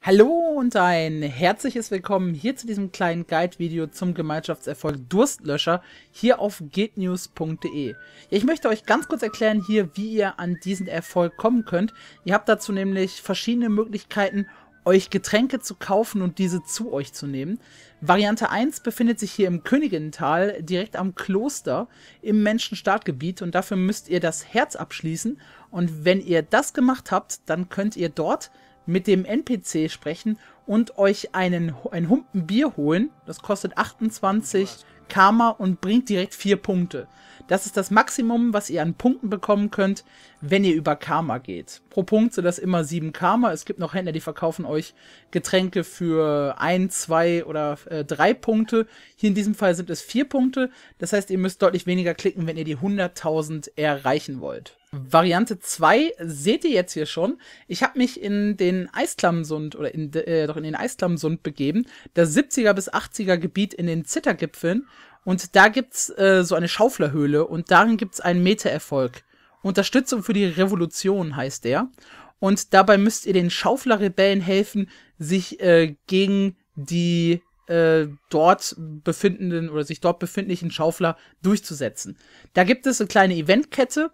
Hallo und ein herzliches Willkommen hier zu diesem kleinen Guide-Video zum Gemeinschaftserfolg Durstlöscher hier auf guildnews.de. ich möchte euch ganz kurz erklären hier, wie ihr an diesen Erfolg kommen könnt. Ihr habt dazu nämlich verschiedene Möglichkeiten, euch Getränke zu kaufen und diese zu euch zu nehmen. Variante 1 befindet sich hier im Königintal, direkt am Kloster im Menschenstaatgebiet und dafür müsst ihr das Herz abschließen und wenn ihr das gemacht habt, dann könnt ihr dort mit dem NPC sprechen und euch einen, ein Humpen Bier holen. Das kostet 28 Karma und bringt direkt vier Punkte. Das ist das Maximum, was ihr an Punkten bekommen könnt, wenn ihr über Karma geht. Pro Punkt sind das immer sieben Karma. Es gibt noch Händler, die verkaufen euch Getränke für ein, zwei oder äh, drei Punkte. Hier in diesem Fall sind es vier Punkte. Das heißt, ihr müsst deutlich weniger klicken, wenn ihr die 100.000 erreichen wollt. Variante 2 seht ihr jetzt hier schon. Ich habe mich in den Eisklammsund oder in, äh, doch in den Eisklammsund begeben, das 70er bis 80er Gebiet in den Zittergipfeln und da gibt's äh, so eine Schauflerhöhle und darin gibt's einen Meta-Erfolg. Unterstützung für die Revolution heißt der. Und dabei müsst ihr den Schauflerrebellen helfen, sich äh, gegen die äh, dort befindenden oder sich dort befindlichen Schaufler durchzusetzen. Da gibt es eine kleine Eventkette,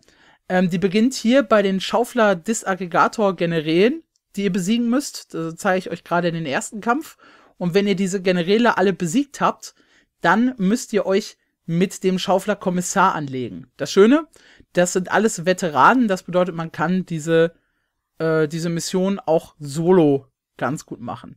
ähm, die beginnt hier bei den Schaufler-Disaggregator-Generälen, die ihr besiegen müsst. Das zeige ich euch gerade in den ersten Kampf. Und wenn ihr diese Generäle alle besiegt habt, dann müsst ihr euch mit dem Schaufler Kommissar anlegen. Das Schöne, das sind alles Veteranen, das bedeutet, man kann diese, äh, diese Mission auch solo ganz gut machen.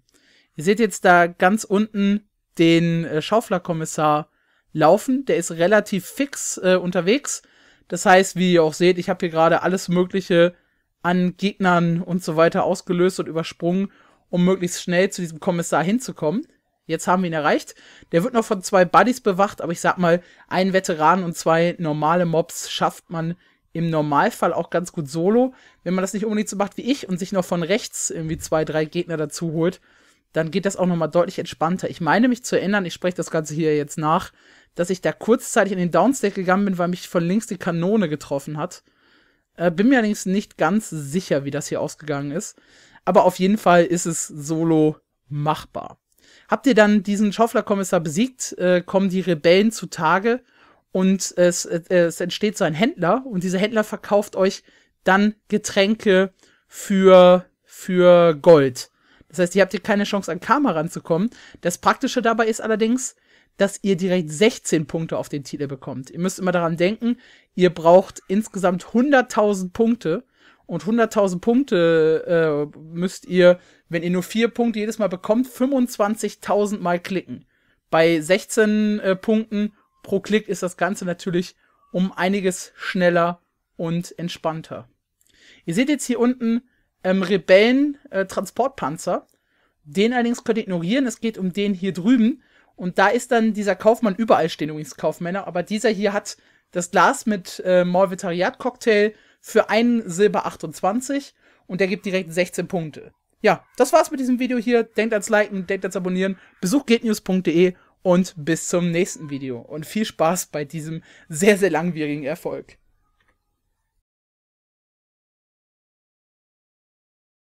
Ihr seht jetzt da ganz unten den äh, Schauflerkommissar laufen, der ist relativ fix äh, unterwegs. Das heißt, wie ihr auch seht, ich habe hier gerade alles Mögliche an Gegnern und so weiter ausgelöst und übersprungen, um möglichst schnell zu diesem Kommissar hinzukommen jetzt haben wir ihn erreicht. Der wird noch von zwei Buddies bewacht, aber ich sag mal, ein Veteran und zwei normale Mobs schafft man im Normalfall auch ganz gut solo. Wenn man das nicht unbedingt so macht wie ich und sich noch von rechts irgendwie zwei, drei Gegner dazu holt, dann geht das auch nochmal deutlich entspannter. Ich meine mich zu erinnern, ich spreche das Ganze hier jetzt nach, dass ich da kurzzeitig in den Downstack gegangen bin, weil mich von links die Kanone getroffen hat. Äh, bin mir allerdings nicht ganz sicher, wie das hier ausgegangen ist. Aber auf jeden Fall ist es solo machbar. Habt ihr dann diesen Schauflerkommissar besiegt, äh, kommen die Rebellen zutage und es, äh, es entsteht so ein Händler und dieser Händler verkauft euch dann Getränke für, für Gold. Das heißt, ihr habt hier keine Chance, an Karma ranzukommen. Das Praktische dabei ist allerdings, dass ihr direkt 16 Punkte auf den Titel bekommt. Ihr müsst immer daran denken, ihr braucht insgesamt 100.000 Punkte, und 100.000 Punkte äh, müsst ihr, wenn ihr nur vier Punkte jedes Mal bekommt, 25.000 Mal klicken. Bei 16 äh, Punkten pro Klick ist das Ganze natürlich um einiges schneller und entspannter. Ihr seht jetzt hier unten ähm, Rebellen-Transportpanzer. äh, den allerdings könnt ihr ignorieren. Es geht um den hier drüben. Und da ist dann dieser Kaufmann, überall stehen übrigens Kaufmänner, aber dieser hier hat das Glas mit äh, Morvetariat-Cocktail, für einen Silber 28 und der gibt direkt 16 Punkte. Ja, das war's mit diesem Video hier. Denkt ans Liken, denkt ans Abonnieren. Besucht gatenews.de und bis zum nächsten Video. Und viel Spaß bei diesem sehr, sehr langwierigen Erfolg.